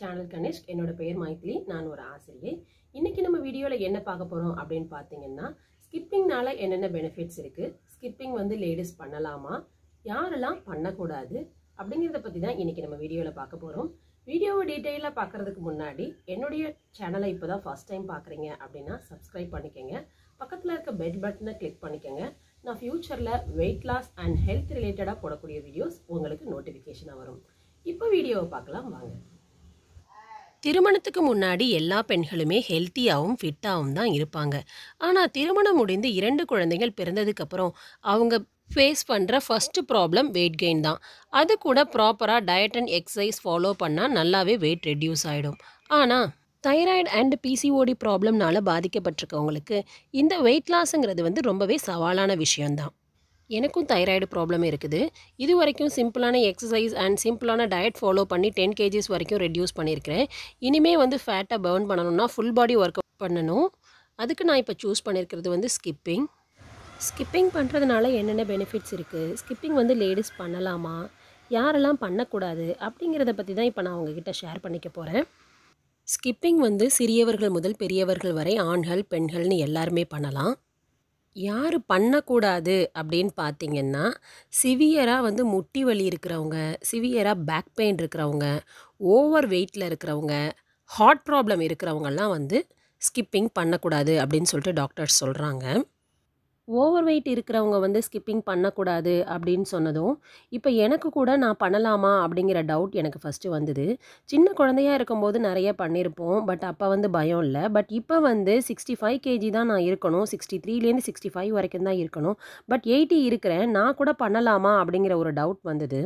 channel Ganesh என்னோட பெயர் மைக்லி நான் ஒரு ஆசிரியை இன்னைக்கு நம்ம வீடியோவில் என்ன பார்க்க போகிறோம் அப்படின்னு பார்த்தீங்கன்னா ஸ்கிப்பிங்னால என்னென்ன பெனிஃபிட்ஸ் இருக்குது ஸ்கிப்பிங் வந்து லேடிஸ் பண்ணலாமா யாரெல்லாம் பண்ணக்கூடாது அப்படிங்கிறத பற்றி தான் இன்னைக்கு நம்ம வீடியோவில் பார்க்க போகிறோம் வீடியோவை டீட்டெயிலாக பார்க்கறதுக்கு முன்னாடி என்னுடைய சேனலை இப்போ தான் ஃபஸ்ட் டைம் பார்க்குறீங்க அப்படின்னா சப்ஸ்கிரைப் பண்ணிக்கோங்க பக்கத்தில் இருக்க பெட் பட்டனை கிளிக் பண்ணிக்கோங்க நான் ஃப்யூச்சரில் வெயிட் லாஸ் அண்ட் ஹெல்த் ரிலேட்டடாக போடக்கூடிய வீடியோஸ் உங்களுக்கு நோட்டிஃபிகேஷனாக வரும் இப்போ வீடியோவை பார்க்கலாம் வாங்க திருமணத்துக்கு முன்னாடி எல்லா பெண்களுமே ஹெல்த்தியாகவும் ஃபிட்டாகவும் தான் இருப்பாங்க ஆனால் திருமணம் முடிந்து இரண்டு குழந்தைகள் பிறந்ததுக்கப்புறம் அவங்க ஃபேஸ் பண்ணுற ஃபஸ்ட்டு ப்ராப்ளம் வெயிட் கெயின் தான் அது கூட ப்ராப்பராக டயட் அண்ட் எக்ஸசைஸ் ஃபாலோ பண்ணால் நல்லாவே வெயிட் ரெடியூஸ் ஆகிடும் ஆனால் தைராய்டு அண்ட் பிசிஓடி ப்ராப்ளம்னால பாதிக்கப்பட்டிருக்கவங்களுக்கு இந்த வெயிட் லாஸுங்கிறது வந்து ரொம்பவே சவாலான விஷயம்தான் எனக்கும் தைராய்டு ப்ராப்ளம் இருக்குது இது வரைக்கும் சிம்பிளான எக்ஸசைஸ் அண்ட் சிம்பிளான டயட் ஃபாலோ பண்ணி டென் கேஜிஸ் வரைக்கும் ரெடியூஸ் பண்ணியிருக்கிறேன் இனிமே வந்து ஃபேட்டை பர்ன் பண்ணணும்னா ஃபுல் பாடி ஒர்க் அவுட் பண்ணணும் அதுக்கு நான் இப்போ சூஸ் பண்ணியிருக்கிறது வந்து ஸ்கிப்பிங் ஸ்கிப்பிங் பண்ணுறதுனால என்னென்ன பெனிஃபிட்ஸ் இருக்குது ஸ்கிப்பிங் வந்து லேடிஸ் பண்ணலாமா யாரெல்லாம் பண்ணக்கூடாது அப்படிங்கிறத பற்றி தான் இப்போ நான் உங்ககிட்ட ஷேர் பண்ணிக்க போகிறேன் ஸ்கிப்பிங் வந்து சிறியவர்கள் முதல் பெரியவர்கள் வரை ஆண்கள் பெண்கள்னு எல்லாருமே பண்ணலாம் யார் பண்ணக்கூடாது அப்படின்னு பார்த்தீங்கன்னா சிவியராக வந்து முட்டி வலி இருக்கிறவங்க சிவியராக பேக் பெயின் இருக்கிறவங்க ஓவர் வெயிட்டில் இருக்கிறவங்க ஹார்ட் ப்ராப்ளம் இருக்கிறவங்கெல்லாம் வந்து ஸ்கிப்பிங் பண்ணக்கூடாது அப்படின்னு சொல்லிட்டு டாக்டர்ஸ் சொல்கிறாங்க ஓவர் வெயிட் இருக்கிறவங்க வந்து ஸ்கிப்பிங் பண்ணக்கூடாது அப்படின்னு சொன்னதும் இப்போ எனக்கு கூட நான் பண்ணலாமா அப்படிங்கிற டவுட் எனக்கு ஃபஸ்ட்டு வந்தது சின்ன குழந்தையாக இருக்கும்போது நிறைய பண்ணியிருப்போம் பட் அப்போ வந்து பயம் இல்லை பட் இப்போ வந்து சிக்ஸ்டி ஃபைவ் கேஜி தான் நான் இருக்கணும் சிக்ஸ்டி த்ரீலேருந்து சிக்ஸ்டி ஃபைவ் வரைக்கும் தான் இருக்கணும் பட் எயிட்டி இருக்கிறேன் நான் கூட பண்ணலாமா அப்படிங்கிற ஒரு டவுட் வந்தது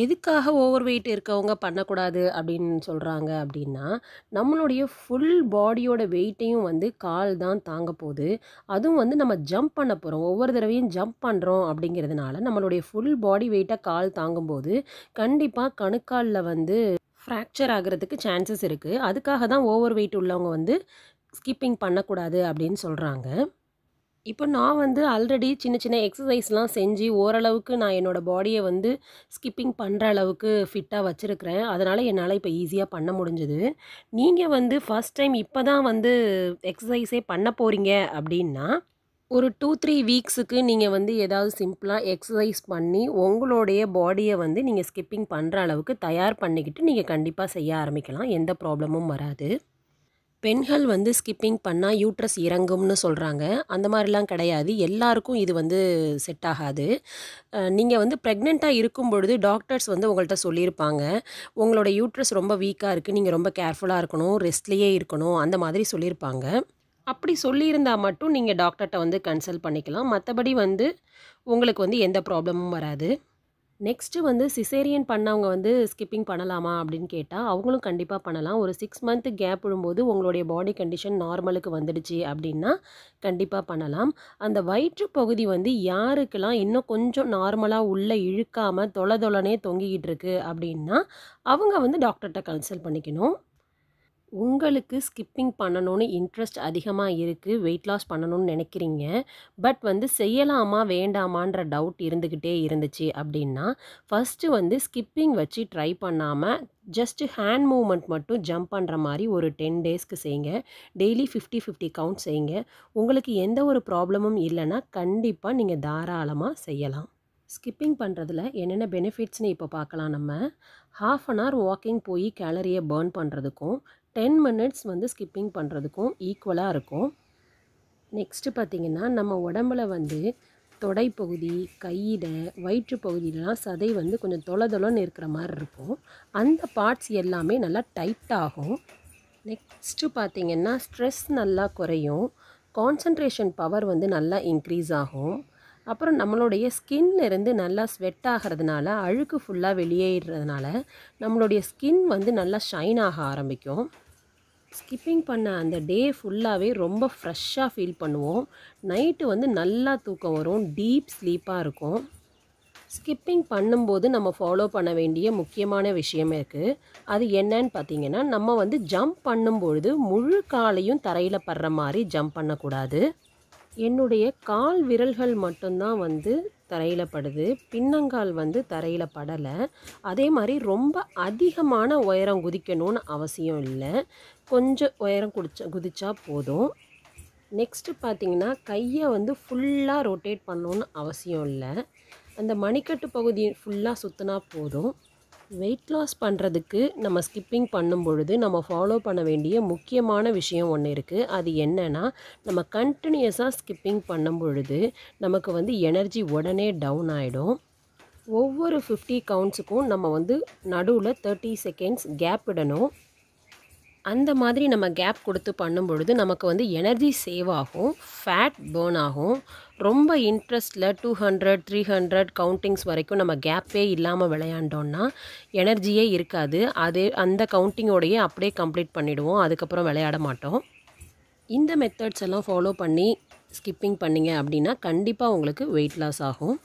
எதுக்காக ஓவர் வெயிட் இருக்கவங்க பண்ணக்கூடாது அப்படின்னு சொல்கிறாங்க அப்படின்னா நம்மளுடைய ஃபுல் பாடியோட வெயிட்டையும் வந்து கால் தான் தாங்க போகுது அதுவும் வந்து நம்ம ஜம்ப் பண்ண போகிறோம் ஒவ்வொரு தடவையும் ஜம்ப் பண்ணுறோம் அப்படிங்கிறதுனால நம்மளுடைய ஃபுல் பாடி வெயிட்டை கால் தாங்கும்போது கண்டிப்பாக கணுக்காலில் வந்து ஃப்ராக்சர் ஆகிறதுக்கு சான்சஸ் இருக்குது அதுக்காக தான் ஓவர் வெயிட் உள்ளவங்க வந்து ஸ்கிப்பிங் பண்ணக்கூடாது அப்படின்னு சொல்கிறாங்க இப்போ நான் வந்து ஆல்ரெடி சின்ன சின்ன எக்ஸசைஸ்லாம் செஞ்சு ஓரளவுக்கு நான் என்னோடய பாடியை வந்து ஸ்கிப்பிங் பண்ணுற அளவுக்கு ஃபிட்டாக வச்சுருக்கிறேன் அதனால் என்னால் இப்போ ஈஸியாக பண்ண முடிஞ்சது நீங்கள் வந்து ஃபஸ்ட் டைம் இப்போ தான் வந்து எக்ஸசைஸே பண்ண போகிறீங்க அப்படின்னா ஒரு டூ த்ரீ வீக்ஸுக்கு நீங்கள் வந்து ஏதாவது சிம்பிளாக எக்ஸசைஸ் பண்ணி உங்களுடைய பாடியை வந்து நீங்கள் ஸ்கிப்பிங் பண்ணுற அளவுக்கு தயார் பண்ணிக்கிட்டு நீங்கள் கண்டிப்பாக செய்ய ஆரம்பிக்கலாம் எந்த ப்ராப்ளமும் வராது பெண்கள் வந்து ஸ்கிப்பிங் பண்ணால் யூட்ரஸ் இறங்கும்னு சொல்கிறாங்க அந்த மாதிரிலாம் கிடையாது எல்லாருக்கும் இது வந்து செட் ஆகாது நீங்கள் வந்து ப்ரெக்னெண்ட்டாக இருக்கும் பொழுது டாக்டர்ஸ் வந்து உங்கள்கிட்ட சொல்லியிருப்பாங்க உங்களோட யூட்ரஸ் ரொம்ப வீக்காக இருக்குது நீங்கள் ரொம்ப கேர்ஃபுல்லாக இருக்கணும் ரெஸ்ட்லேயே இருக்கணும் அந்த மாதிரி சொல்லியிருப்பாங்க அப்படி சொல்லியிருந்தால் மட்டும் நீங்கள் டாக்டர்கிட்ட வந்து கன்சல்ட் பண்ணிக்கலாம் மற்றபடி வந்து உங்களுக்கு வந்து எந்த ப்ராப்ளமும் வராது நெக்ஸ்ட்டு வந்து சிசேரியன் பண்ணவங்க வந்து ஸ்கிப்பிங் பண்ணலாமா அப்படின்னு கேட்டால் அவங்களும் கண்டிப்பாக பண்ணலாம் ஒரு சிக்ஸ் மந்த் கேப் விடும்போது உங்களுடைய பாடி கண்டிஷன் நார்மலுக்கு வந்துடுச்சு அப்படின்னா கண்டிப்பாக பண்ணலாம் அந்த வயிற்று பகுதி வந்து யாருக்கெல்லாம் இன்னும் கொஞ்சம் நார்மலாக உள்ளே இழுக்காமல் தொலை தொலைனே தொங்கிக்கிட்டு இருக்குது அப்படின்னா அவங்க வந்து டாக்டர்கிட்ட கன்சல்ட் பண்ணிக்கணும் உங்களுக்கு ஸ்கிப்பிங் பண்ணணும்னு இன்ட்ரெஸ்ட் அதிகமாக இருக்குது வெயிட் லாஸ் பண்ணணும்னு நினைக்கிறீங்க பட் வந்து செய்யலாமா வேண்டாமான்ற டவுட் இருந்துக்கிட்டே இருந்துச்சு அப்படின்னா ஃபஸ்ட்டு வந்து ஸ்கிப்பிங் வச்சு ட்ரை பண்ணாமல் ஜஸ்ட்டு ஹேண்ட் மூமெண்ட் மட்டும் ஜம்ப் பண்ணுற மாதிரி ஒரு டென் டேஸ்க்கு செய்யுங்க டெய்லி ஃபிஃப்டி ஃபிஃப்டி கவுண்ட் செய்யுங்க உங்களுக்கு எந்த ஒரு ப்ராப்ளமும் இல்லைன்னா கண்டிப்பாக நீங்கள் தாராளமாக செய்யலாம் ஸ்கிப்பிங் பண்ணுறதுல என்னென்ன பெனிஃபிட்ஸ்னு இப்போ பார்க்கலாம் நம்ம ஹாஃப் அன் ஹவர் வாக்கிங் போய் கேலரியை பேர்ன் பண்ணுறதுக்கும் டென் மினிட்ஸ் வந்து ஸ்கிப்பிங் பண்ணுறதுக்கும் ஈக்குவலாக இருக்கும் நெக்ஸ்ட்டு பார்த்திங்கன்னா நம்ம உடம்பில் வந்து தொடைப்பகுதி கையில் வயிற்று பகுதியிலலாம் சதை வந்து கொஞ்சம் தொலை தொலைன்னு இருக்கிற மாதிரி இருக்கும் அந்த பார்ட்ஸ் எல்லாமே நல்லா டைட் ஆகும் நெக்ஸ்ட்டு பார்த்திங்கன்னா ஸ்ட்ரெஸ் நல்லா குறையும் கான்சன்ட்ரேஷன் பவர் வந்து நல்லா இன்க்ரீஸ் ஆகும் அப்புறம் நம்மளுடைய ஸ்கின்லேருந்து நல்லா ஸ்வெட் ஆகிறதுனால அழுக்கு ஃபுல்லாக வெளியேறதுனால நம்மளுடைய ஸ்கின் வந்து நல்லா ஷைன் ஆக ஆரம்பிக்கும் ஸ்கிப்பிங் பண்ண அந்த டே ஃபுல்லாகவே ரொம்ப ஃப்ரெஷ்ஷாக ஃபீல் பண்ணுவோம் நைட்டு வந்து நல்லா தூக்கம் வரும் டீப் ஸ்லீப்பாக இருக்கும் ஸ்கிப்பிங் பண்ணும்போது நம்ம ஃபாலோ பண்ண வேண்டிய முக்கியமான விஷயம் இருக்குது அது என்னன்னு பார்த்தீங்கன்னா நம்ம வந்து ஜம்ப் பண்ணும்பொழுது முழு காலையும் தரையில் படுற மாதிரி ஜம்ப் பண்ணக்கூடாது என்னுடைய கால் விரல்கள் மட்டும்தான் வந்து தரையில் படுது பின்னங்கால் வந்து தரையில் படலை அதே மாதிரி ரொம்ப அதிகமான உயரம் குதிக்கணும்னு அவசியம் இல்லை கொஞ்சம் உயரம் குடிச்சா குதிச்சா போதும் நெக்ஸ்ட்டு பார்த்திங்கன்னா கையை வந்து ஃபுல்லாக ரொட்டேட் பண்ணணுன்னு அவசியம் இல்லை அந்த மணிக்கட்டு பகுதி ஃபுல்லாக சுற்றினா போதும் வெயிட் லாஸ் பண்ணுறதுக்கு நம்ம ஸ்கிப்பிங் பண்ணும் பொழுது நம்ம ஃபாலோ பண்ண வேண்டிய முக்கியமான விஷயம் ஒன்று இருக்குது அது என்னென்னா நம்ம கண்டினியூஸாக ஸ்கிப்பிங் பண்ணும் பொழுது நமக்கு வந்து எனர்ஜி உடனே டவுன் ஆகிடும் ஒவ்வொரு ஃபிஃப்டி கவுண்ட்ஸுக்கும் நம்ம வந்து நடுவில் தேர்ட்டி செகண்ட்ஸ் கேப் விடணும் அந்த மாதிரி நம்ம கேப் கொடுத்து பண்ணும் பொழுது நமக்கு வந்து எனர்ஜி சேவ் ஆகும் ஃபேட் பேர்ன் ஆகும் ரொம்ப இன்ட்ரெஸ்ட்டில் two hundred three hundred countings வரைக்கும் நம்ம கேப்பே இல்லாமல் விளையாண்டோன்னா எனர்ஜியே இருக்காது அதே அந்த கவுண்டிங்கோடையே அப்படியே கம்ப்ளீட் பண்ணிவிடுவோம் அதுக்கப்புறம் விளையாட மாட்டோம் இந்த மெத்தட்ஸ் எல்லாம் ஃபாலோ பண்ணி ஸ்கிப்பிங் பண்ணிங்க அப்படின்னா கண்டிப்பாக உங்களுக்கு வெயிட் லாஸ் ஆகும்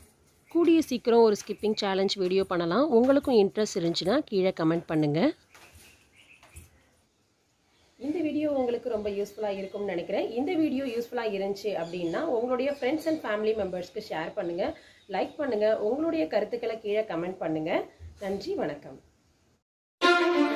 கூடிய சீக்கிரம் ஒரு ஸ்கிப்பிங் சேலஞ்ச் வீடியோ பண்ணலாம் உங்களுக்கும் இன்ட்ரெஸ்ட் இருந்துச்சுன்னா கீழே கமெண்ட் பண்ணுங்கள் இந்த வீடியோ உங்களுக்கு ரொம்ப யூஸ்ஃபுல்லாக இருக்கும்னு நினைக்கிறேன் இந்த வீடியோ யூஸ்ஃபுல்லாக இருந்துச்சு அப்படின்னா உங்களுடைய ஃப்ரெண்ட்ஸ் அண்ட் ஃபேமிலி மெம்பர்ஸ்க்கு ஷேர் பண்ணுங்கள் லைக் பண்ணுங்கள் உங்களுடைய கருத்துக்களை கீழே கமெண்ட் பண்ணுங்கள் நன்றி வணக்கம்